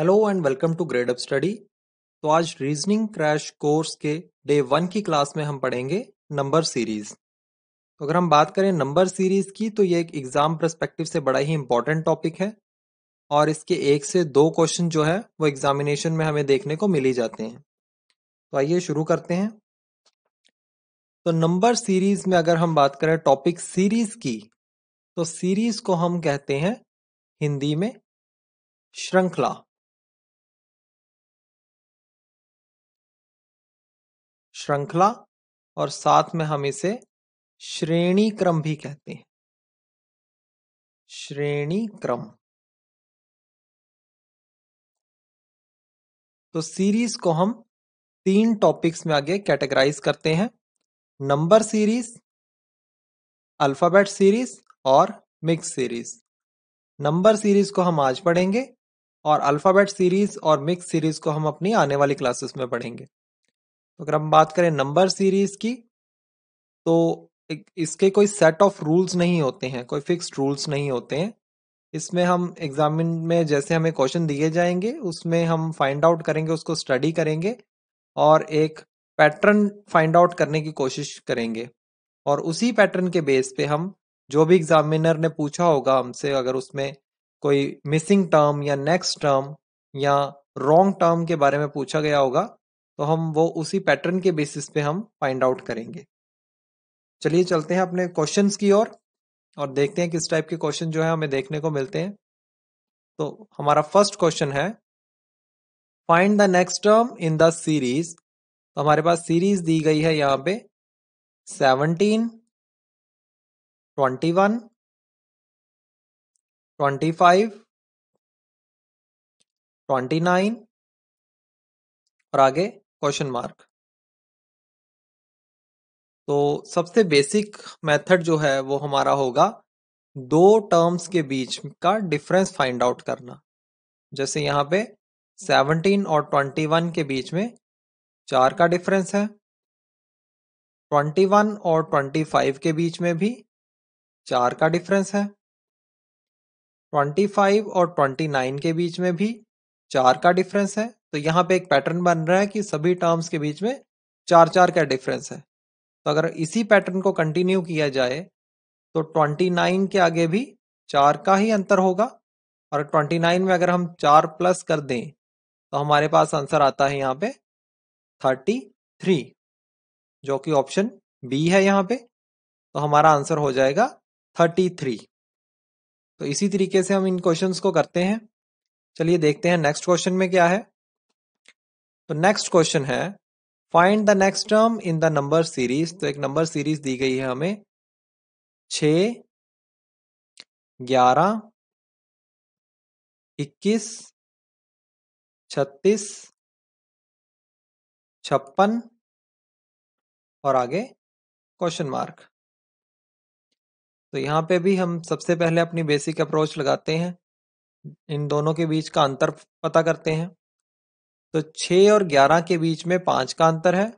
hello and welcome to grade up study तो आज reasoning crash course के day one की क्लास में हम पढ़ेंगे नंबर सीरीज तो अगर हम बात करें नंबर सीरीज की तो ये एक एग्जाम परस्पेक्टिव से बड़ा ही इंपॉर्टेंट टॉपिक है और इसके एक से दो क्वेश्चन जो है वो एग्जामिनेशन में हमें देखने को मिल ही जाते हैं तो आइए शुरू करते हैं तो नंबर सीरीज में अगर हम बात करें टॉपिक सीरीज की तो सीरीज को हम कहते हैं हिंदी में श्रृंखला श्रृंखला और साथ में हम इसे श्रेणी क्रम भी कहते हैं श्रेणी क्रम तो सीरीज को हम तीन टॉपिक्स में आगे कैटेगराइज करते हैं नंबर सीरीज अल्फाबेट सीरीज और मिक्स सीरीज नंबर सीरीज को हम आज पढ़ेंगे और अल्फाबेट सीरीज और मिक्स सीरीज को हम अपनी आने वाली क्लासेस में पढ़ेंगे अगर हम बात करें नंबर सीरीज की तो इसके कोई सेट ऑफ रूल्स नहीं होते हैं कोई फिक्स्ड रूल्स नहीं होते हैं इसमें हम एग्जामिन में जैसे हमें क्वेश्चन दिए जाएंगे उसमें हम फाइंड आउट करेंगे उसको स्टडी करेंगे और एक पैटर्न फाइंड आउट करने की कोशिश करेंगे और उसी पैटर्न के बेस पे हम जो भी एग्जामिनर ने पूछा होगा हमसे अगर उसमें कोई मिसिंग टर्म या नेक्स्ट टर्म या रॉन्ग टर्म के बारे में पूछा गया होगा तो हम वो उसी पैटर्न के बेसिस पे हम फाइंड आउट करेंगे चलिए चलते हैं अपने क्वेश्चन की ओर और, देखते हैं किस टाइप के क्वेश्चन जो है हमें देखने को मिलते हैं तो हमारा फर्स्ट क्वेश्चन है find the next term in the series तो हमारे पास सीरीज दी गई है यहाँ पे seventeen twenty one twenty five twenty nine और आगे क्वेश्चन मार्क तो सबसे बेसिक मेथड जो है वो हमारा होगा दो टर्म्स के बीच का डिफरेंस फाइंड आउट करना जैसे यहाँ पे 17 और 21 के बीच में चार का डिफरेंस है 21 और 25 के बीच में भी चार का डिफरेंस है 25 और 29 के बीच में भी चार का डिफरेंस है तो यहाँ पे एक पैटर्न बन रहा है कि सभी टर्म्स के बीच में चार चार का डिफरेंस है तो अगर इसी पैटर्न को कंटिन्यू किया जाए तो 29 के आगे भी चार का ही अंतर होगा और 29 में अगर हम चार प्लस कर दें तो हमारे पास आंसर आता है यहाँ पे 33 जो कि ऑप्शन बी है यहाँ पे तो हमारा आंसर हो जाएगा 33 तो इसी तरीके से हम इन क्वेश्चन को करते हैं चलिए देखते हैं नेक्स्ट क्वेश्चन में क्या है तो नेक्स्ट क्वेश्चन है find the next term in the number series तो एक नंबर सीरीज दी गई है हमें छ ग्यारह इक्कीस छत्तीस छप्पन और आगे क्वेश्चन मार्क तो यहाँ पे भी हम सबसे पहले अपनी बेसिक अप्रोच लगाते हैं इन दोनों के बीच का अंतर पता करते हैं तो छह और ग्यारह के बीच में पांच का अंतर है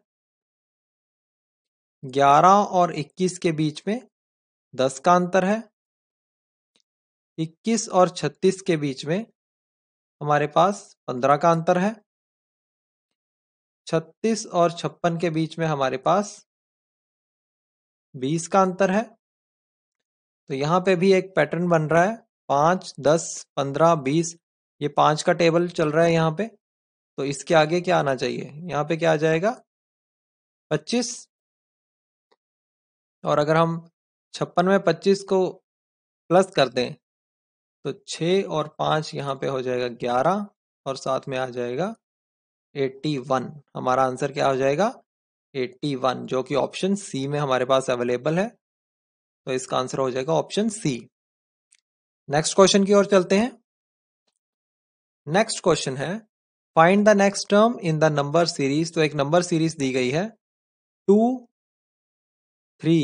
ग्यारह और इक्कीस के बीच में दस का अंतर है इक्कीस और छत्तीस के बीच में हमारे पास पंद्रह का अंतर है छत्तीस और छप्पन के बीच में हमारे पास बीस का अंतर है तो यहां पे भी एक पैटर्न बन रहा है पांच दस पंद्रह बीस ये पांच का टेबल चल रहा है यहाँ पे तो इसके आगे क्या आना चाहिए यहाँ पे क्या आ जाएगा पच्चीस और अगर हम छप्पन में पच्चीस को प्लस कर दें तो 6 और पाँच यहाँ पे हो जाएगा ग्यारह और साथ में आ जाएगा एट्टी वन हमारा आंसर क्या हो जाएगा एट्टी वन जो कि ऑप्शन सी में हमारे पास अवेलेबल है तो इसका आंसर हो जाएगा ऑप्शन सी नेक्स्ट क्वेश्चन की ओर चलते हैं नेक्स्ट क्वेश्चन है find the next term in the number series तो एक नंबर सीरीज दी गई है two three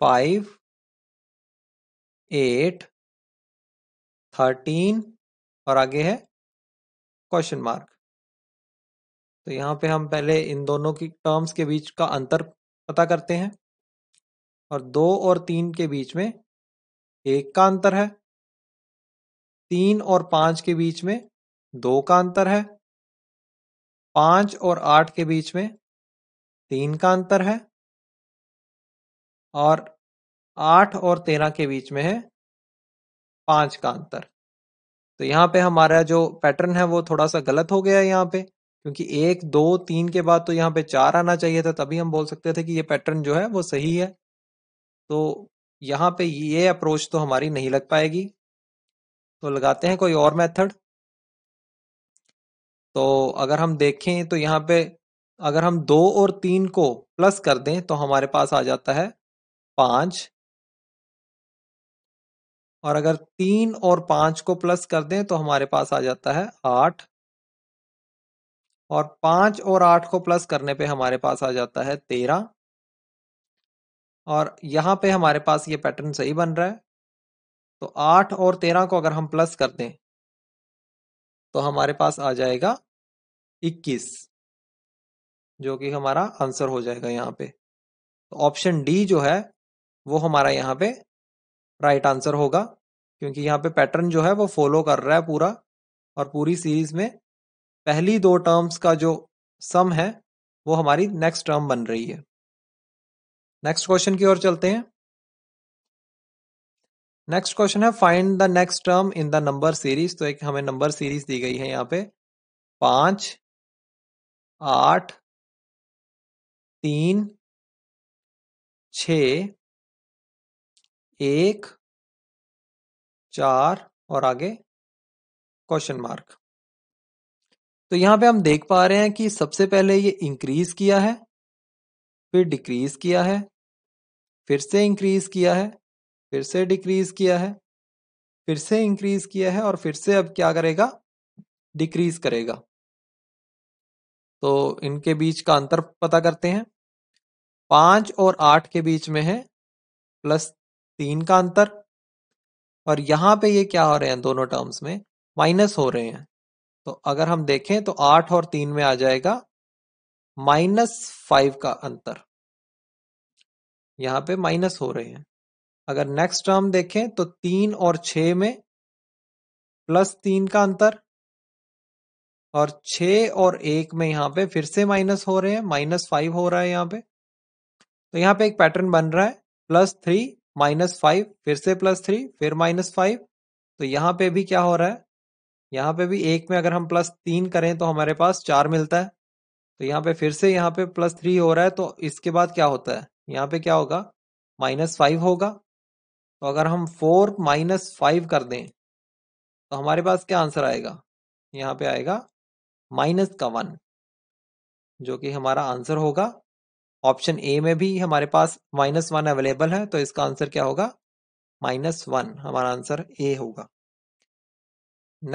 five eight thirteen और आगे है क्वेश्चन मार्क तो यहां पे हम पहले इन दोनों की टर्म्स के बीच का अंतर पता करते हैं और दो और तीन के बीच में एक का अंतर है तीन और पांच के बीच में दो का अंतर है पांच और आठ के बीच में तीन का अंतर है और आठ और तेरह के बीच में है पांच का अंतर तो यहाँ पे हमारा जो पैटर्न है वो थोड़ा सा गलत हो गया है यहाँ पे क्योंकि एक दो तीन के बाद तो यहाँ पे चार आना चाहिए था तभी हम बोल सकते थे कि ये पैटर्न जो है वो सही है तो यहाँ पे ये अप्रोच तो हमारी नहीं लग पाएगी तो लगाते हैं कोई और मेथड तो अगर हम देखें तो यहाँ पे अगर हम दो और तीन को प्लस कर दें तो हमारे पास आ जाता है पाँच और अगर तीन और पाँच को प्लस कर दें तो हमारे पास आ जाता है आठ और पाँच और आठ को प्लस करने पे हमारे पास आ जाता है तेरह और यहाँ पे हमारे पास ये पैटर्न सही बन रहा है तो आठ और तेरह को अगर हम प्लस कर दें तो हमारे पास आ जाएगा 21 जो कि हमारा आंसर हो जाएगा यहाँ पे तो ऑप्शन डी जो है वो हमारा यहाँ पे राइट आंसर होगा क्योंकि यहाँ पे पैटर्न जो है वो फॉलो कर रहा है पूरा और पूरी सीरीज में पहली दो टर्म्स का जो सम है वो हमारी नेक्स्ट टर्म बन रही है नेक्स्ट क्वेश्चन की ओर चलते हैं नेक्स्ट क्वेश्चन है find the next term in the number series तो एक हमें नंबर सीरीज दी गई है यहाँ पे पांच आठ तीन छ एक चार और आगे क्वेश्चन मार्क तो यहां पे हम देख पा रहे हैं कि सबसे पहले ये इंक्रीज किया है फिर डिक्रीज किया है फिर से इंक्रीज किया है फिर से डिक्रीज किया है फिर से इंक्रीज किया है और फिर से अब क्या करेगा डिक्रीज करेगा तो इनके बीच का अंतर पता करते हैं पांच और आठ के बीच में है प्लस तीन का अंतर और यहां पे ये क्या हो रहे हैं दोनों टर्म्स में माइनस हो रहे हैं तो अगर हम देखें तो आठ और तीन में आ जाएगा माइनस फाइव का अंतर यहां पे माइनस हो रहे हैं अगर नेक्स्ट टर्म देखें तो तीन और छ में प्लस तीन का अंतर और छ और एक में यहां पे फिर से माइनस हो रहे हैं माइनस फाइव हो रहा है यहाँ पे तो यहाँ पे एक पैटर्न बन रहा है प्लस थ्री माइनस फाइव फिर से प्लस थ्री फिर माइनस फाइव तो यहां पे भी क्या हो रहा है यहां पे भी एक में अगर हम प्लस तीन करें तो हमारे पास चार मिलता है तो यहां पे फिर से यहाँ पे प्लस थ्री हो रहा है तो इसके बाद क्या होता है यहाँ पे क्या होगा माइनस फाइव होगा तो अगर हम फोर माइनस फाइव कर दें तो हमारे पास क्या आंसर आएगा यहाँ पे आएगा माइनस का वन जो कि हमारा आंसर होगा ऑप्शन ए में भी हमारे पास माइनस वन अवेलेबल है तो इसका आंसर क्या होगा माइनस वन हमारा आंसर ए होगा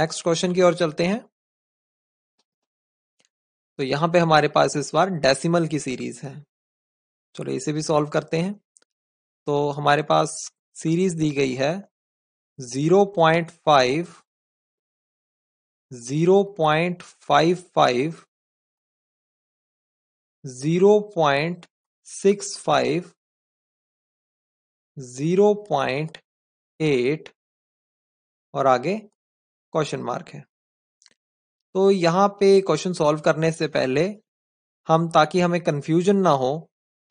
नेक्स्ट क्वेश्चन की ओर चलते हैं तो यहां पे हमारे पास इस बार डेसिमल की सीरीज है चलो इसे भी सॉल्व करते हैं तो हमारे पास सीरीज दी गई है 0.5 और आगे क्वेश्चन मार्क है तो यहाँ पे क्वेश्चन सॉल्व करने से पहले हम ताकि हमें कन्फ्यूजन ना हो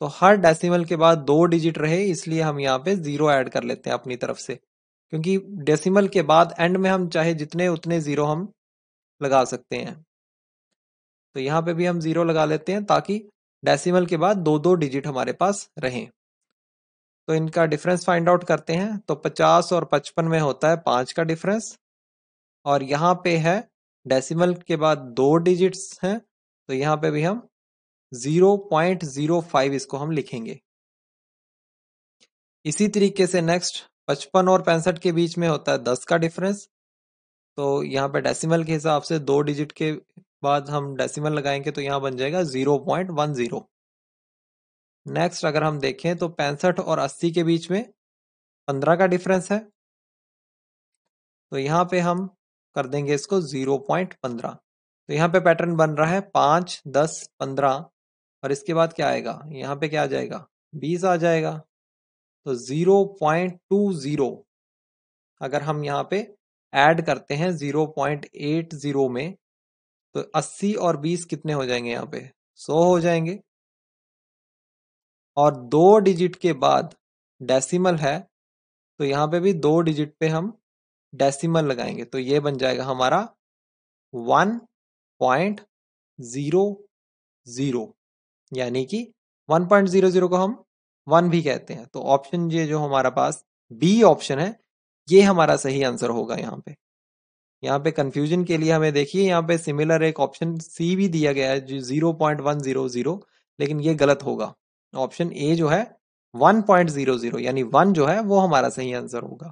तो हर डेसिमल के बाद दो डिजिट रहे इसलिए हम यहाँ पे जीरो ऐड कर लेते हैं अपनी तरफ से क्योंकि डेसिमल के बाद एंड में हम चाहे जितने उतने जीरो हम लगा सकते हैं तो यहाँ पे भी हम जीरो लगा लेते हैं ताकि डेसिमल के बाद दो दो डिजिट हमारे पास रहें तो इनका डिफरेंस फाइंड आउट करते हैं तो पचास और पचपन में होता है पाँच का डिफरेंस और यहाँ पे है डेसिमल के बाद दो डिजिट्स हैं तो यहाँ पे भी हम जीरो पॉइंट जीरो फाइव इसको हम लिखेंगे इसी तरीके से नेक्स्ट पचपन और पैंसठ के बीच में होता है दस का डिफरेंस तो यहाँ पे डेसिमल के हिसाब से दो डिजिट के बाद हम डेसिमल लगाएंगे तो यहाँ बन जाएगा zero point one zero next अगर हम देखें तो पैंसठ और अस्सी के बीच में पंद्रह का डिफरेंस है तो यहाँ पे हम कर देंगे इसको जीरो पॉइंट पंद्रह तो यहाँ पे पैटर्न बन रहा है पांच दस पंद्रह और इसके बाद क्या आएगा यहाँ पे क्या आ जाएगा बीस आ जाएगा तो जीरो पॉइंट टू जीरो अगर हम यहाँ पे ऐड करते हैं जीरो पॉइंट एट जीरो में तो अस्सी और बीस कितने हो जाएंगे यहाँ पे सौ हो जाएंगे और दो डिजिट के बाद डेसिमल है तो यहाँ पे भी दो डिजिट पे हम डेसिमल लगाएंगे तो ये बन जाएगा हमारा वन पॉइंट जीरो जीरो यानी कि 1.00 को हम वन भी कहते हैं तो ऑप्शन ये जो हमारा पास बी ऑप्शन है ये हमारा सही आंसर होगा यहाँ पे यहाँ पे कंफ्यूजन के लिए हमें देखिए यहाँ पे सिमिलर एक ऑप्शन सी भी दिया गया है जो zero point one zero zero लेकिन ये गलत होगा ऑप्शन ए जो है वन पॉइंट जीरो जीरो यानी वन जो है वो हमारा सही आंसर होगा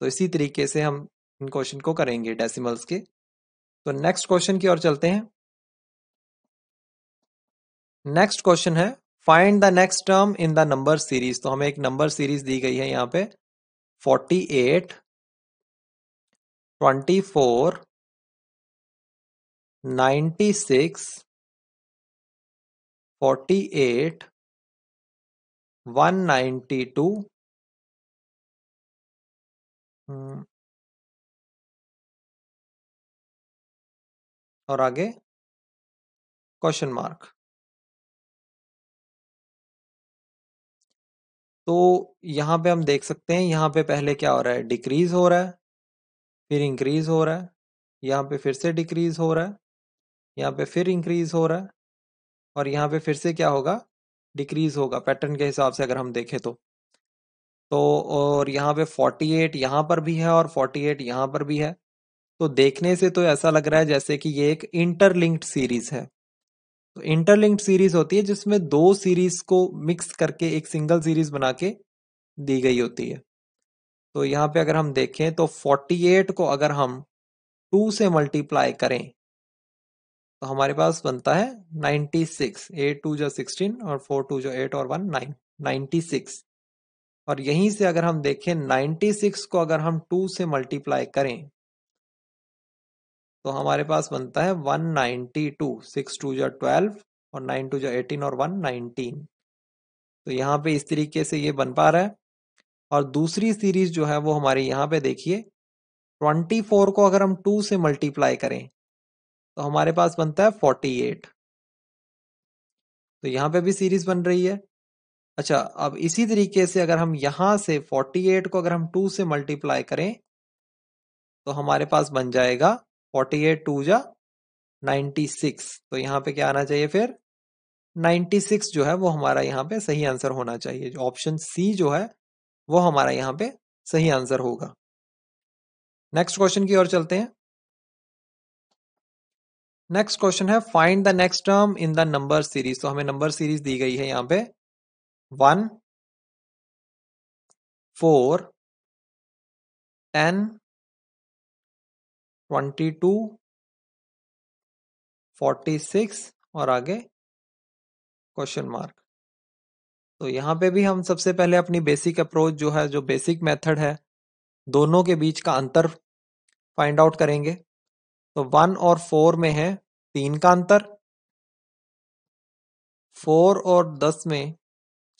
तो इसी तरीके से हम इन क्वेश्चन को करेंगे डेसिमल्स के तो नेक्स्ट क्वेश्चन की ओर चलते हैं नेक्स्ट क्वेश्चन है find the next term in the number series तो हमें एक नंबर सीरीज दी गई है यहां पे forty eight twenty four ninety six forty eight one ninety two और आगे क्वेश्चन मार्क तो यहाँ पे हम देख सकते हैं यहाँ पे पहले क्या हो रहा है डिक्रीज हो रहा है फिर इंक्रीज हो रहा है यहाँ पे फिर से डिक्रीज हो रहा है यहाँ पे फिर इंक्रीज हो रहा है और यहाँ पे फिर से क्या होगा डिक्रीज होगा पैटर्न के हिसाब से अगर हम देखें तो तो और यहाँ पे 48 यहाँ पर भी है और 48 यहाँ पर भी है तो देखने से तो ऐसा लग रहा है जैसे कि ये एक इंटरलिंक्ड सीरीज है इंटरलिंक्ड सीरीज होती है जिसमें दो सीरीज को मिक्स करके एक सिंगल सीरीज बना के दी गई होती है तो यहाँ पे अगर हम देखें तो 48 को अगर हम 2 से मल्टीप्लाई करें तो हमारे पास बनता है 96 सिक्स एट टू जो सिक्सटीन और फोर टू जो एट और वन नाइन नाइन्टी सिक्स और यहीं से अगर हम देखें 96 को अगर हम 2 से मल्टीप्लाई करें तो हमारे पास बनता है 192 सिक्स टू जो ट्वेल्व और नाइन टू जो एटीन और वन नाइनटीन तो यहाँ पे इस तरीके से ये बन पा रहा है और दूसरी सीरीज जो है वो हमारे यहाँ पे देखिए ट्वेंटी फोर को अगर हम टू से मल्टीप्लाई करें तो हमारे पास बनता है फोर्टी एट तो यहाँ पे भी सीरीज बन रही है अच्छा अब इसी तरीके से अगर हम यहाँ से 48 को अगर हम 2 से मल्टीप्लाई करें तो हमारे पास बन जाएगा फोर्टी एट टू जा नाइन्टी सिक्स तो यहाँ पे क्या आना चाहिए फिर नाइन्टी सिक्स जो है वो हमारा यहाँ पे सही आंसर होना चाहिए जो ऑप्शन सी जो है वो हमारा यहाँ पे सही आंसर होगा नेक्स्ट क्वेश्चन की ओर चलते हैं नेक्स्ट क्वेश्चन है find the next term in the number series तो हमें नंबर सीरीज दी गई है यहाँ पे one four ten twenty two forty six और आगे क्वेश्चन मार्क तो यहाँ पे भी हम सबसे पहले अपनी बेसिक अप्रोच जो है जो बेसिक मेथड है दोनों के बीच का अंतर फाइंड आउट करेंगे तो वन और फोर में है तीन का अंतर फोर और दस में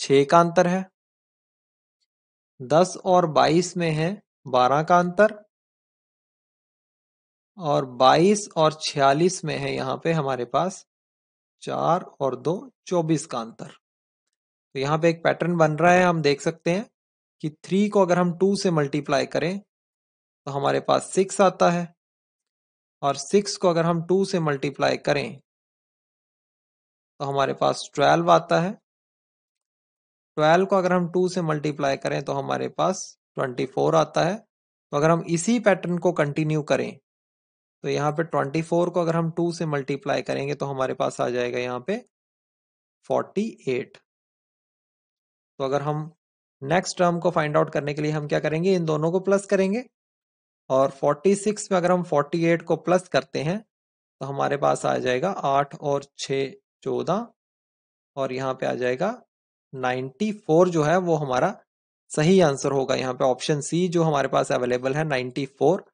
छ का अंतर है दस और बाईस में है बारह का अंतर और 22 और 46 में है यहाँ पे हमारे पास चार और दो 24 का अंतर तो यहाँ पे एक पैटर्न बन रहा है हम देख सकते हैं कि थ्री को अगर हम टू से मल्टीप्लाई करें तो हमारे पास सिक्स आता है और सिक्स को अगर हम टू से मल्टीप्लाई करें तो हमारे पास ट्वेल्व आता है ट्वेल्व को अगर हम टू से मल्टीप्लाई करें तो हमारे पास ट्वेंटी फोर आता है तो अगर हम इसी पैटर्न को कंटिन्यू करें तो यहाँ पे ट्वेंटी फोर को अगर हम टू से मल्टीप्लाई करेंगे तो हमारे पास आ जाएगा यहाँ पे फोर्टी एट तो अगर हम नेक्स्ट टर्म को फाइंड आउट करने के लिए हम क्या करेंगे इन दोनों को प्लस करेंगे और 46 में अगर हम 48 को प्लस करते हैं तो हमारे पास आ जाएगा आठ और छ चौदह और यहाँ पे आ जाएगा 94 जो है वो हमारा सही आंसर होगा यहाँ पे ऑप्शन सी जो हमारे पास अवेलेबल है फोर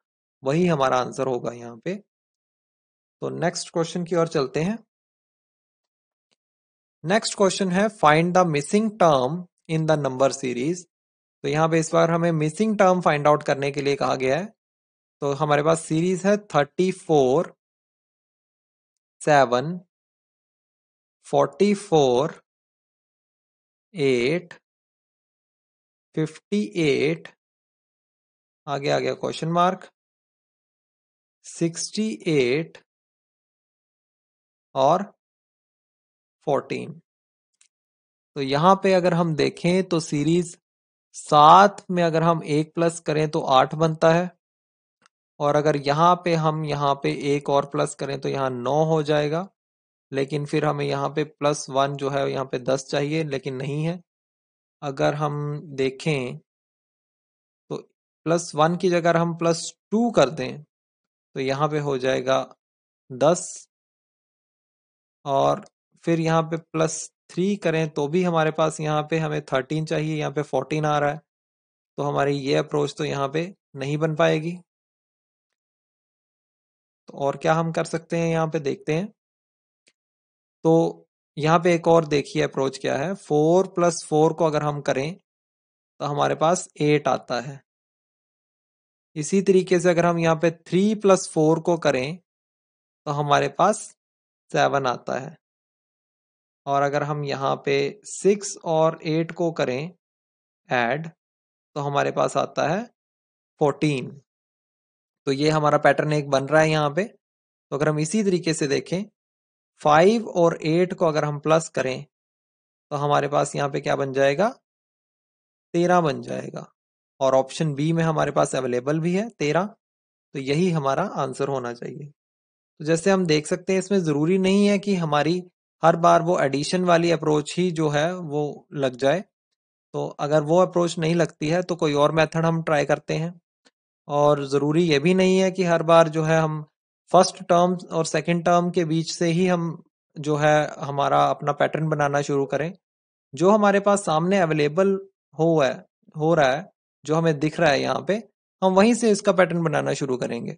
वही हमारा आंसर होगा यहाँ पे तो नेक्स्ट क्वेश्चन की ओर चलते हैं नेक्स्ट क्वेश्चन है find the missing term in the number series तो यहाँ पे इस बार हमें मिसिंग टर्म फाइंड आउट करने के लिए कहा गया है तो हमारे पास सीरीज है thirty four seven forty four eight fifty eight आगे आ गया क्वेश्चन मार्क 68 और 14 तो यहां पे अगर हम देखें तो सीरीज सात में अगर हम एक प्लस करें तो आठ बनता है और अगर यहाँ पे हम यहाँ पे एक और प्लस करें तो यहाँ नौ हो जाएगा लेकिन फिर हमें यहाँ पे प्लस वन जो है यहाँ पे दस चाहिए लेकिन नहीं है अगर हम देखें तो प्लस वन की जगह हम प्लस टू कर दें तो यहाँ पे हो जाएगा दस और फिर यहाँ पे प्लस थ्री करें तो भी हमारे पास यहाँ पे हमें थर्टीन चाहिए यहाँ पे फोर्टीन आ रहा है तो हमारी ये अप्रोच तो यहाँ पे नहीं बन पाएगी तो और क्या हम कर सकते हैं यहाँ पे देखते हैं तो यहाँ पे एक और देखिए अप्रोच क्या है फोर प्लस फोर को अगर हम करें तो हमारे पास एट आता है इसी तरीके से अगर हम यहाँ पे थ्री प्लस फोर को करें तो हमारे पास सेवन आता है और अगर हम यहाँ पे सिक्स और एट को करें ऐड तो हमारे पास आता है फोर्टीन तो ये हमारा पैटर्न एक बन रहा है यहाँ पे तो अगर हम इसी तरीके से देखें फाइव और एट को अगर हम प्लस करें तो हमारे पास यहाँ पे क्या बन जाएगा तेरह बन जाएगा और ऑप्शन बी में हमारे पास अवेलेबल भी है तेरह तो यही हमारा आंसर होना चाहिए तो जैसे हम देख सकते हैं इसमें ज़रूरी नहीं है कि हमारी हर बार वो एडिशन वाली अप्रोच ही जो है वो लग जाए तो अगर वो अप्रोच नहीं लगती है तो कोई और मेथड हम ट्राई करते हैं और ज़रूरी ये भी नहीं है कि हर बार जो है हम फर्स्ट टर्म और सेकंड टर्म के बीच से ही हम जो है हमारा अपना पैटर्न बनाना शुरू करें जो हमारे पास सामने अवेलेबल हो है हो रहा है जो हमें दिख रहा है यहाँ पे हम वहीं से इसका पैटर्न बनाना शुरू करेंगे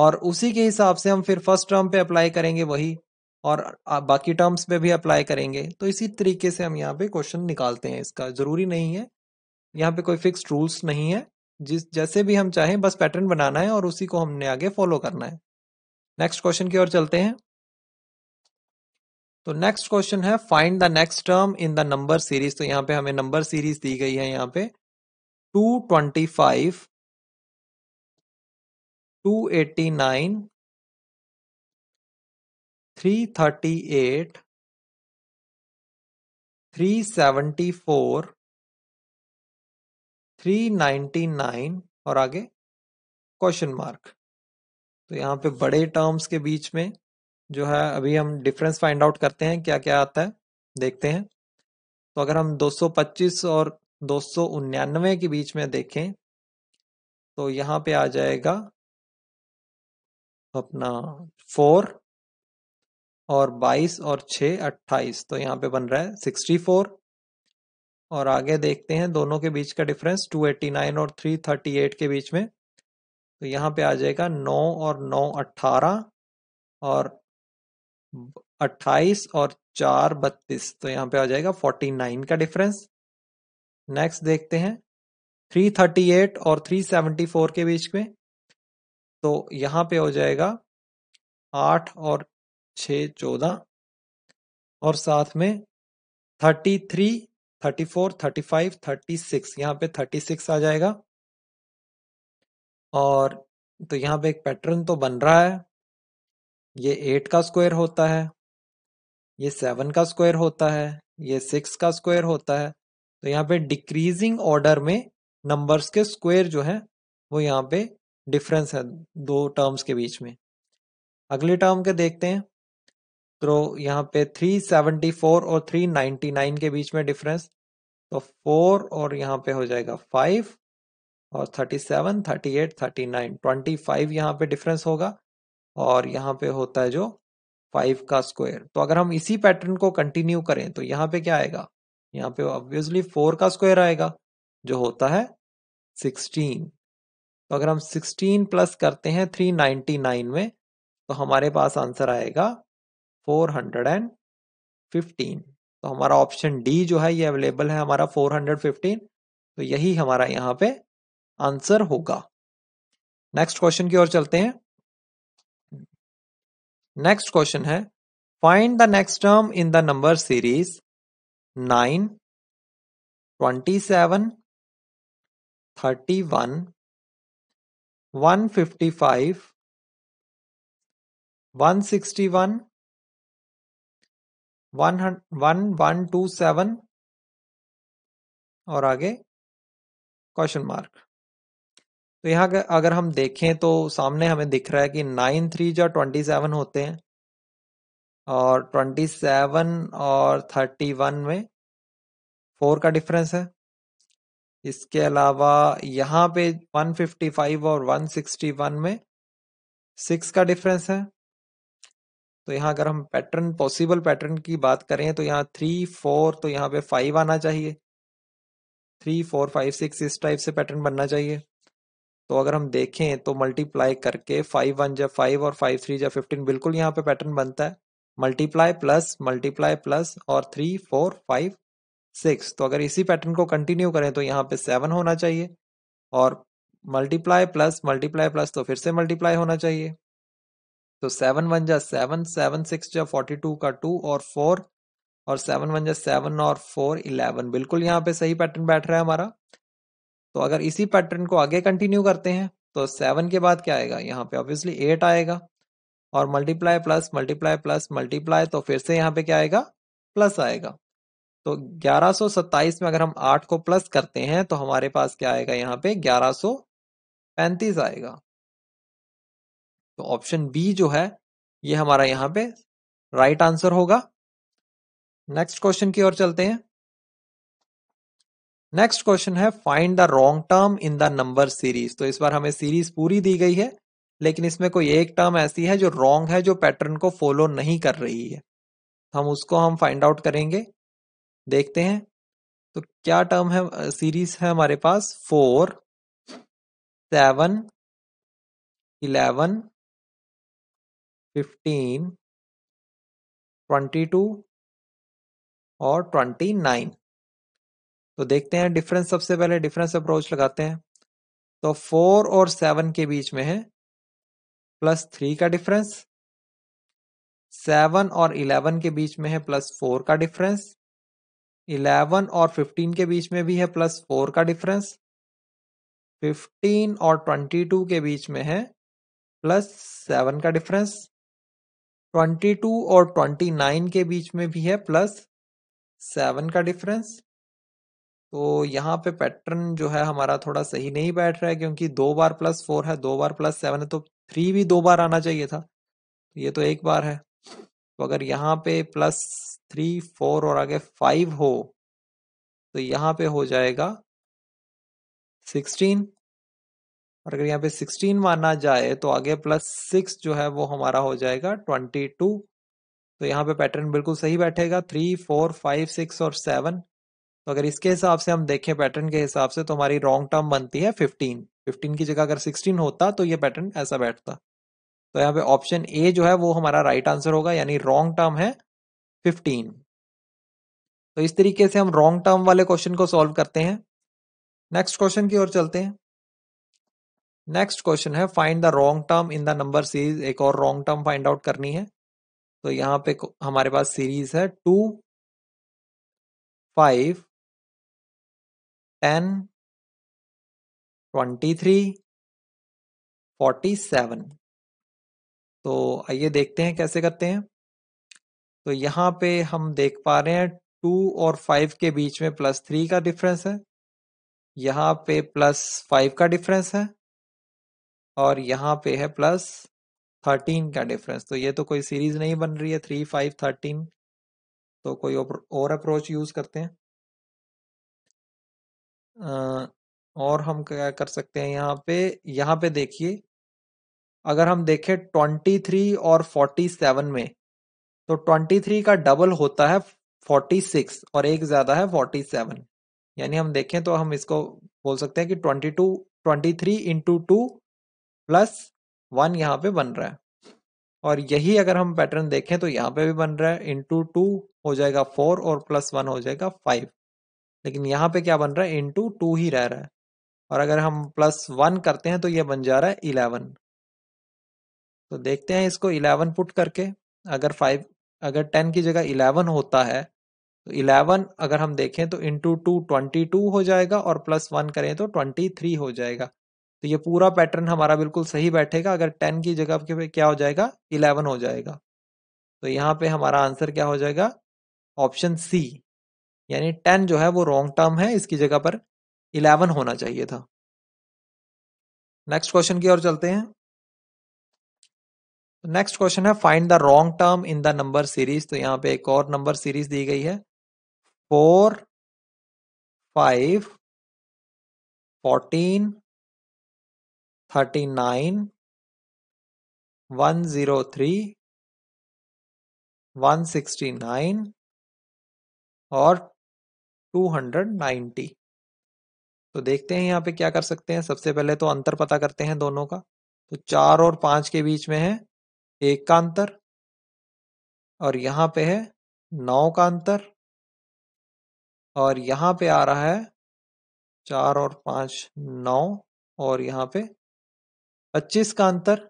और उसी के हिसाब से हम फिर फर्स्ट टर्म पे अप्लाई करेंगे वही और बाकी टर्म्स पे भी अप्लाई करेंगे तो इसी तरीके से हम यहाँ पे क्वेश्चन निकालते हैं इसका ज़रूरी नहीं है यहाँ पे कोई फिक्स रूल्स नहीं है जिस जैसे भी हम चाहें बस पैटर्न बनाना है और उसी को हमने आगे फॉलो करना है नेक्स्ट क्वेश्चन की ओर चलते हैं तो नेक्स्ट क्वेश्चन है find the next term in the number series तो यहाँ पे हमें नंबर सीरीज दी गई है यहाँ पे सेवेंटी फोर थ्री नाइन्टी 399 और आगे क्वेश्चन मार्क तो यहाँ पे बड़े टर्म्स के बीच में जो है अभी हम डिफरेंस फाइंड आउट करते हैं क्या क्या आता है देखते हैं तो अगर हम 225 और दो सौ उन्यानवे के बीच में देखें तो यहाँ पे आ जाएगा अपना फोर और बाईस और छ अट्ठाईस तो यहाँ पे बन रहा है सिक्सटी फोर और आगे देखते हैं दोनों के बीच का डिफरेंस 289 और 338 के बीच में तो यहाँ पे आ जाएगा 9 और 9 18 और 28 और 4 बत्तीस तो यहाँ पे आ जाएगा 49 का डिफरेंस नेक्स्ट देखते हैं 338 और 374 के बीच में तो यहाँ पे हो जाएगा आठ और छ चौदह और साथ में thirty three thirty four thirty five thirty six यहाँ पे थर्टी सिक्स आ जाएगा और तो यहाँ पे एक पैटर्न तो बन रहा है ये एट का स्क्वायर होता है ये सेवन का स्क्वायर होता है ये सिक्स का स्क्वायर होता है तो यहाँ पे डिक्रीजिंग ऑर्डर में नंबर्स के स्क्वायर जो है वो यहाँ पे डिफरेंस है दो टर्म्स के बीच में अगले टर्म के देखते हैं तो यहाँ पे 374 और 399 के बीच में डिफरेंस तो 4 और यहाँ पे हो जाएगा 5 और 37, 38, 39, 25 यहाँ पे डिफरेंस होगा और यहाँ पे होता है जो 5 का स्क्वायर तो अगर हम इसी पैटर्न को कंटिन्यू करें तो यहाँ पे क्या आएगा यहाँ पे ऑब्वियसली फोर का स्क्वायर आएगा जो होता है सिक्सटीन तो अगर हम सिक्सटीन प्लस करते हैं थ्री नाइन्टी नाइन में तो हमारे पास आंसर आएगा फोर हंड्रेड एंड फिफ्टीन तो हमारा ऑप्शन डी जो है ये अवेलेबल है हमारा फोर हंड्रेड फिफ्टीन तो यही हमारा यहाँ पे आंसर होगा नेक्स्ट क्वेश्चन की ओर चलते हैं नेक्स्ट क्वेश्चन है find the next term in the number series nine twenty seven thirty one one fifty five one sixty one one one one two seven और आगे क्वेश्चन मार्क तो यहां अगर हम देखें तो सामने हमें दिख रहा है कि नाइन थ्री जो ट्वेंटी सेवन होते हैं और ट्वेंटी सेवन और थर्टी वन में फोर का डिफरेंस है इसके अलावा यहाँ पे वन फिफ्टी फाइव और वन सिक्सटी वन में सिक्स का डिफरेंस है तो यहाँ अगर हम पैटर्न पॉसिबल पैटर्न की बात करें तो यहाँ थ्री फोर तो यहाँ पे फाइव आना चाहिए थ्री फोर फाइव सिक्स इस टाइप से पैटर्न बनना चाहिए तो अगर हम देखें तो मल्टीप्लाई करके फाइव वन जब फाइव और फाइव थ्री जब फिफ्टीन बिल्कुल यहाँ पे पैटर्न बनता है मल्टीप्लाई प्लस मल्टीप्लाई प्लस और थ्री फोर फाइव सिक्स तो अगर इसी पैटर्न को कंटिन्यू करें तो यहाँ पे सेवन होना चाहिए और मल्टीप्लाई प्लस मल्टीप्लाई प्लस तो फिर से मल्टीप्लाई होना चाहिए तो सेवन वन जा सेवन सेवन सिक्स जा फोर्टी टू का टू और फोर और सेवन वन जा सेवन और फोर इलेवन बिल्कुल यहाँ पे सही पैटर्न बैठ रहा है हमारा तो अगर इसी पैटर्न को आगे कंटिन्यू करते हैं तो सेवन के बाद क्या आएगा यहाँ पे ऑब्वियसली एट आएगा और multiply plus multiply plus multiply तो फिर से यहाँ पे क्या आएगा प्लस आएगा तो 1127 में अगर हम 8 को प्लस करते हैं तो हमारे पास क्या आएगा यहाँ पे 1135 आएगा तो ऑप्शन बी जो है ये हमारा यहाँ पे राइट आंसर होगा नेक्स्ट क्वेश्चन की ओर चलते हैं नेक्स्ट क्वेश्चन है find the wrong term in the number series तो इस बार हमें सीरीज पूरी दी गई है लेकिन इसमें कोई एक टर्म ऐसी है जो रॉन्ग है जो पैटर्न को फॉलो नहीं कर रही है हम उसको हम फाइंड आउट करेंगे देखते हैं तो क्या टर्म है सीरीज है हमारे पास four seven eleven fifteen twenty two और ट्वेंटी नाइन तो देखते हैं डिफरेंस सबसे पहले डिफरेंस अप्रोच लगाते हैं तो फोर और सेवन के बीच में है प्लस थ्री का डिफरेंस सेवन और इलेवन के बीच में है प्लस फोर का डिफरेंस इलेवन और फिफ्टीन के बीच में भी है प्लस फोर का डिफरेंस फिफ्टीन और ट्वेंटी टू के बीच में है प्लस सेवन का डिफरेंस ट्वेंटी टू और ट्वेंटी नाइन के बीच में भी है प्लस सेवन का डिफरेंस तो यहाँ पे पैटर्न जो है हमारा थोड़ा सही नहीं बैठ रहा है क्योंकि दो बार प्लस फोर है दो बार प्लस सेवन है तो थ्री भी दो बार आना चाहिए था ये तो एक बार है तो अगर यहाँ पे प्लस थ्री फोर और आगे फाइव हो तो यहाँ पे हो जाएगा सिक्सटीन और अगर यहाँ पे सिक्सटीन माना जाए तो आगे प्लस सिक्स जो है वो हमारा हो जाएगा ट्वेंटी टू तो यहाँ पे पैटर्न बिल्कुल सही बैठेगा थ्री फोर फाइव सिक्स और सेवन तो अगर इसके हिसाब से हम देखें पैटर्न के हिसाब से तो हमारी रॉन्ग टर्म बनती है फिफ्टीन फिफ्टीन की जगह अगर 16 होता तो ये पैटर्न ऐसा बैठता तो यहाँ पे ऑप्शन ए जो है वो हमारा राइट right आंसर होगा यानी रॉन्ग टर्म है 15 तो इस तरीके से हम रॉन्ग टर्म वाले क्वेश्चन को सॉल्व करते हैं नेक्स्ट क्वेश्चन की ओर चलते हैं नेक्स्ट क्वेश्चन है find the wrong term in the number series एक और रॉन्ग टर्म फाइंड आउट करनी है तो यहाँ पे हमारे पास सीरीज है टू फाइव 10 23 47 तो आइए देखते हैं कैसे करते हैं तो यहाँ पे हम देख पा रहे हैं टू और फाइव के बीच में प्लस थ्री का डिफरेंस है यहाँ पे प्लस फाइव का डिफरेंस है और यहाँ पे है प्लस थर्टीन का डिफरेंस तो ये तो कोई सीरीज नहीं बन रही है थ्री फाइव थर्टीन तो कोई और अप्रोच यूज करते हैं और हम क्या कर सकते हैं यहाँ पे यहाँ पे देखिए अगर हम देखें ट्वेंटी थ्री और फोर्टी सेवन में तो ट्वेंटी थ्री का डबल होता है फोर्टी सिक्स और एक ज्यादा है फोर्टी सेवन यानी हम देखें तो हम इसको बोल सकते हैं कि twenty two twenty three into two plus one यहाँ पे बन रहा है और यही अगर हम पैटर्न देखें तो यहाँ पे भी बन रहा है इंटू टू हो जाएगा फोर और प्लस वन हो जाएगा फाइव लेकिन यहाँ पे क्या बन रहा है इंटू टू ही रह रहा है और अगर हम प्लस वन करते हैं तो ये बन जा रहा है इलेवन तो देखते हैं इसको इलेवन पुट करके अगर फाइव अगर टेन की जगह इलेवन होता है तो इलेवन अगर हम देखें तो इंटू टू ट्वेंटी टू हो जाएगा और प्लस वन करें तो ट्वेंटी थ्री हो जाएगा तो ये पूरा पैटर्न हमारा बिल्कुल सही बैठेगा अगर टेन की जगह के क्या हो जाएगा इलेवन हो जाएगा तो यहाँ पे हमारा आंसर क्या हो जाएगा ऑप्शन सी यानी टेन जो है वो रॉन्ग टर्म है इसकी जगह पर इलेवन होना चाहिए था नेक्स्ट क्वेश्चन की ओर चलते हैं नेक्स्ट क्वेश्चन है find the wrong term in the number series तो यहाँ पे एक और नंबर सीरीज दी गई है four five fourteen thirty nine one zero three one sixty nine और 290 तो देखते हैं यहाँ पे क्या कर सकते हैं सबसे पहले तो अंतर पता करते हैं दोनों का तो चार और पांच के बीच में है एक का अंतर और यहाँ पे है नौ का अंतर और यहाँ पे आ रहा है चार और पांच नौ और यहाँ पे पच्चीस का अंतर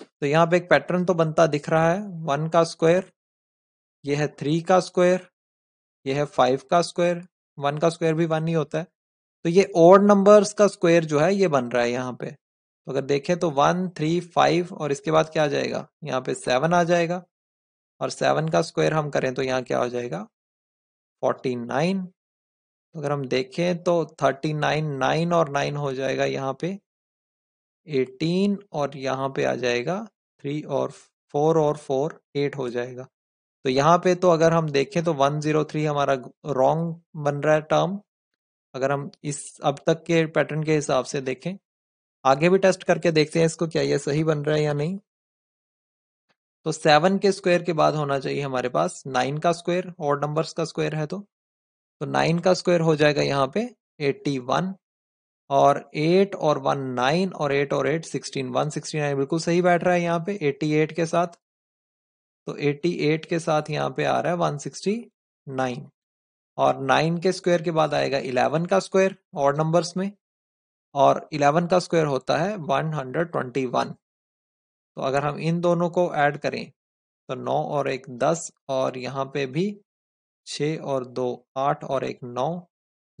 तो यहाँ पे एक पैटर्न तो बनता दिख रहा है वन का स्क्वायर यह है थ्री का स्क्वायर यह है फाइव का स्क्वायर वन का स्क्वायर भी वन ही होता है तो ये ओड नंबर्स का स्क्वायर जो है ये बन रहा है यहाँ पे तो अगर देखें तो वन थ्री फाइव और इसके बाद क्या आ जाएगा यहाँ पे सेवन आ जाएगा और सेवन का स्क्वायर हम करें तो यहाँ क्या हो जाएगा फोर्टी नाइन तो अगर हम देखें तो थर्टी नाइन नाइन और नाइन हो जाएगा यहाँ पे एटीन और यहाँ पे आ जाएगा थ्री और फोर और फोर एट हो जाएगा तो यहाँ पे तो अगर हम देखें तो 103 हमारा रॉन्ग बन रहा है टर्म अगर हम इस अब तक के पैटर्न के हिसाब से देखें आगे भी टेस्ट करके देखते हैं इसको क्या ये सही बन रहा है या नहीं तो सेवन के स्क्वायर के बाद होना चाहिए हमारे पास नाइन का स्क्वायर और नंबर्स का स्क्वायर है तो तो नाइन का स्क्वायर हो जाएगा यहाँ पे एट्टी वन और एट और वन नाइन और एट और eight sixteen one sixty nine बिल्कुल सही बैठ रहा है यहाँ पे एट्टी एट के साथ तो 88 के साथ यहाँ पे आ रहा है 169 और 9 के स्क्वायर के बाद आएगा 11 का स्क्वायर और नंबर्स में और 11 का स्क्वायर होता है 121 तो अगर हम इन दोनों को ऐड करें तो 9 और एक 10 और यहाँ पे भी 6 और 2 8 और एक 9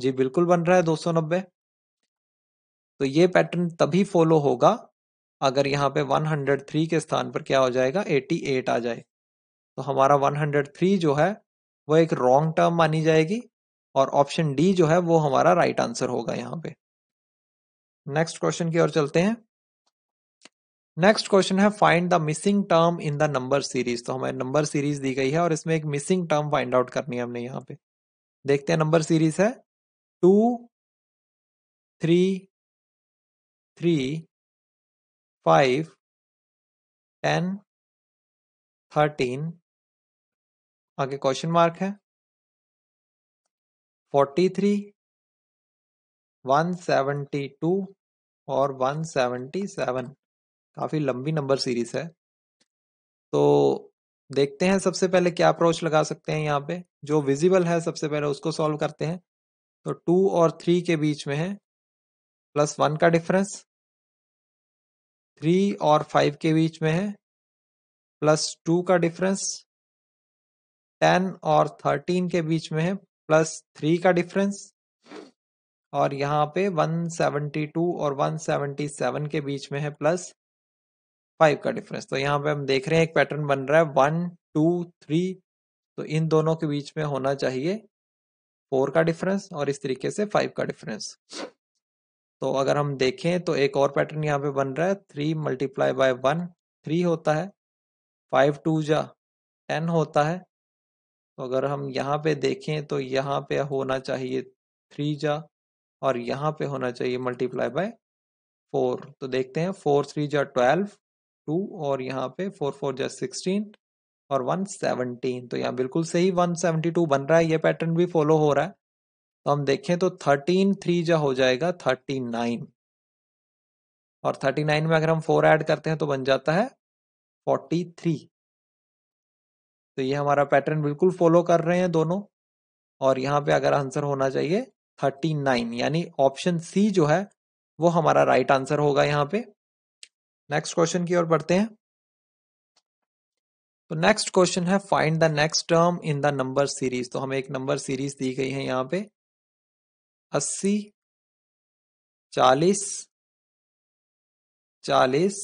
जी बिल्कुल बन रहा है 290 तो ये पैटर्न तभी फॉलो होगा अगर यहाँ पे 103 के स्थान पर क्या हो जाएगा 88 आ जाए तो हमारा 103 जो है वो एक रॉन्ग टर्म मानी जाएगी और ऑप्शन डी जो है वो हमारा राइट right आंसर होगा यहाँ पे नेक्स्ट क्वेश्चन की ओर चलते हैं नेक्स्ट क्वेश्चन है find the missing term in the number series तो हमें नंबर सीरीज दी गई है और इसमें एक मिसिंग टर्म फाइंड आउट करनी है हमने यहाँ पे देखते हैं नंबर सीरीज है two three three five ten thirteen आगे क्वेश्चन मार्क है forty three one seventy two और वन सेवेंटी सेवन काफ़ी लंबी नंबर सीरीज है तो देखते हैं सबसे पहले क्या अप्रोच लगा सकते हैं यहाँ पे जो विजिबल है सबसे पहले उसको सॉल्व करते हैं तो टू और थ्री के बीच में है प्लस वन का डिफरेंस थ्री और फाइव के बीच में है प्लस टू का डिफरेंस टेन और थर्टीन के बीच में है प्लस थ्री का डिफरेंस और यहाँ पे वन सेवेंटी टू और वन सेवन के बीच में है प्लस फाइव का डिफरेंस तो यहाँ पे हम देख रहे हैं एक पैटर्न बन रहा है वन टू थ्री तो इन दोनों के बीच में होना चाहिए फोर का डिफरेंस और इस तरीके से फाइव का डिफरेंस तो अगर हम देखें तो एक और पैटर्न यहाँ पे बन रहा है three multiply by one three होता है फाइव टू जा टेन होता है तो अगर हम यहाँ पे देखें तो यहाँ पे होना चाहिए थ्री जा और यहाँ पे होना चाहिए मल्टीप्लाई बाय फोर तो देखते हैं फोर थ्री जा ट्वेल्व टू और यहाँ पे फोर फोर जा सिक्सटीन और वन सेवनटीन तो यहाँ बिल्कुल सही वन सेवनटी टू बन रहा है ये पैटर्न भी फॉलो हो रहा है तो हम देखें तो थर्टीन थ्री जा हो जाएगा थर्टी नाइन और थर्टी नाइन में अगर हम फोर ऐड करते हैं तो बन जाता है फोर्टी थ्री तो ये हमारा पैटर्न बिल्कुल फॉलो कर रहे हैं दोनों और यहाँ पे अगर आंसर होना चाहिए थर्टी नाइन यानी ऑप्शन सी जो है वो हमारा राइट right आंसर होगा यहाँ पे नेक्स्ट क्वेश्चन की ओर बढ़ते हैं तो नेक्स्ट क्वेश्चन है find the next term in the number series तो हमें एक नंबर सीरीज दी गई है यहाँ पे अस्सी चालीस चालीस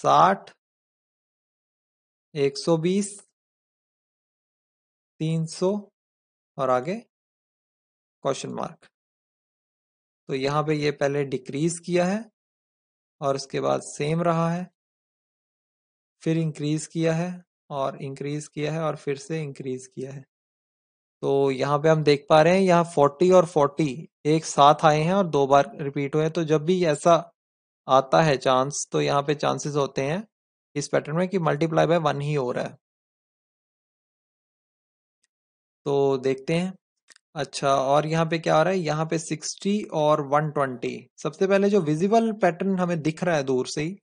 साठ एक सौ बीस तीन सौ और आगे क्वेश्चन मार्क तो यहाँ पे ये पहले डिक्रीज किया है और उसके बाद सेम रहा है फिर इंक्रीज किया है और इंक्रीज किया है और फिर से इंक्रीज किया है तो यहाँ पे हम देख पा रहे हैं यहाँ फोर्टी और फोर्टी एक साथ आए हैं और दो बार रिपीट हुए हैं तो जब भी ऐसा आता है चांस तो यहाँ पे चांसेस होते हैं इस पैटर्न में कि मल्टीप्लाई बाय वन ही हो रहा है तो देखते हैं अच्छा और यहाँ पे क्या आ रहा है यहाँ पे 60 और 120 सबसे पहले जो विजिबल पैटर्न हमें दिख रहा है दूर से ही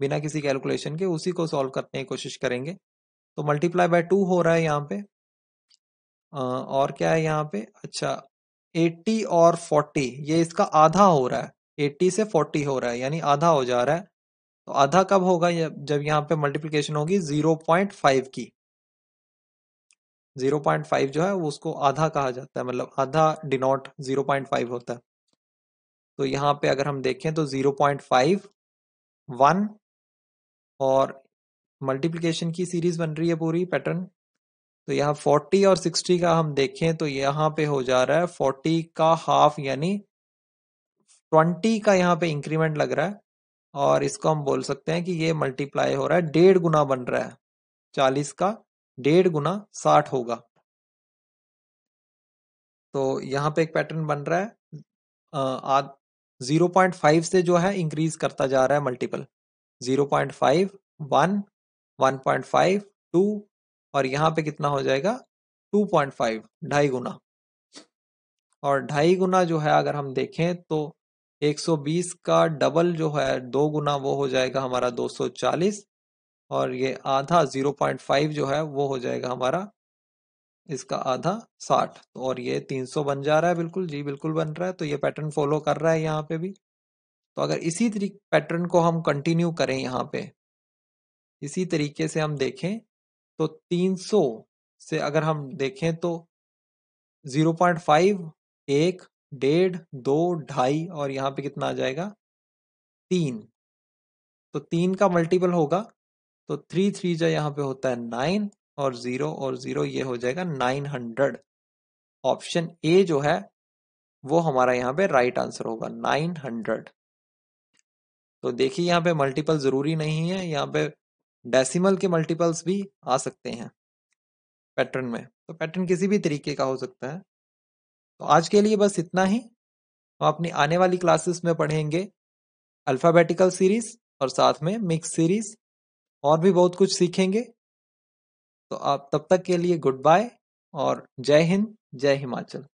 बिना किसी कैलकुलेशन के उसी को सॉल्व करने की कोशिश करेंगे तो मल्टीप्लाई बाय टू हो रहा है यहाँ पे और क्या है यहाँ पे अच्छा 80 और 40 ये इसका आधा हो रहा है 80 से 40 हो रहा है यानी आधा हो जा रहा है तो आधा कब होगा ये जब यहाँ पे मल्टीप्लीकेशन होगी जीरो पॉइंट फाइव की जीरो पॉइंट फाइव जो है वो उसको आधा कहा जाता है मतलब आधा डिनोट जीरो पॉइंट फाइव होता है तो यहाँ पे अगर हम देखें तो जीरो पॉइंट फाइव वन और मल्टीप्लीकेशन की सीरीज बन रही है पूरी पैटर्न तो यहाँ फोर्टी और सिक्सटी का हम देखें तो यहाँ पे हो जा रहा है फोर्टी का हाफ यानी ट्वेंटी का यहाँ पे इंक्रीमेंट लग रहा है और इसको हम बोल सकते हैं कि ये मल्टीप्लाई हो रहा है डेढ़ गुना बन रहा है चालीस का डेढ़ गुना साठ होगा तो यहाँ पे एक पैटर्न बन रहा है जीरो पॉइंट फाइव से जो है इंक्रीज करता जा रहा है multiple zero point five one one point five two और यहाँ पे कितना हो जाएगा टू पॉइंट फाइव ढाई गुना और ढाई गुना जो है अगर हम देखें तो 120 का डबल जो है दो गुना वो हो जाएगा हमारा 240 और ये आधा 0.5 जो है वो हो जाएगा हमारा इसका आधा 60 तो और ये 300 बन जा रहा है बिल्कुल जी बिल्कुल बन रहा है तो ये पैटर्न फॉलो कर रहा है यहाँ पे भी तो अगर इसी तरीके पैटर्न को हम कंटिन्यू करें यहाँ पे इसी तरीके से हम देखें तो 300 से अगर हम देखें तो 0.5 एक डेढ़ दो ढाई और यहाँ पे कितना आ जाएगा तीन तो तीन का मल्टीपल होगा तो थ्री थ्री जो यहाँ पे होता है नाइन और जीरो और जीरो ये हो जाएगा नाइन हंड्रेड ऑप्शन ए जो है वो हमारा यहाँ पे राइट आंसर होगा नाइन हंड्रेड तो देखिए यहाँ पे मल्टीपल जरूरी नहीं है यहाँ पे डेसिमल के मल्टीपल्स भी आ सकते हैं पैटर्न में तो पैटर्न किसी भी तरीके का हो सकता है तो आज के लिए बस इतना ही हम अपनी आने वाली क्लासेस में पढ़ेंगे अल्फ़ाबेटिकल सीरीज़ और साथ में मिक्स सीरीज़ और भी बहुत कुछ सीखेंगे तो आप तब तक के लिए गुड बाय और जय हिंद जय हिमाचल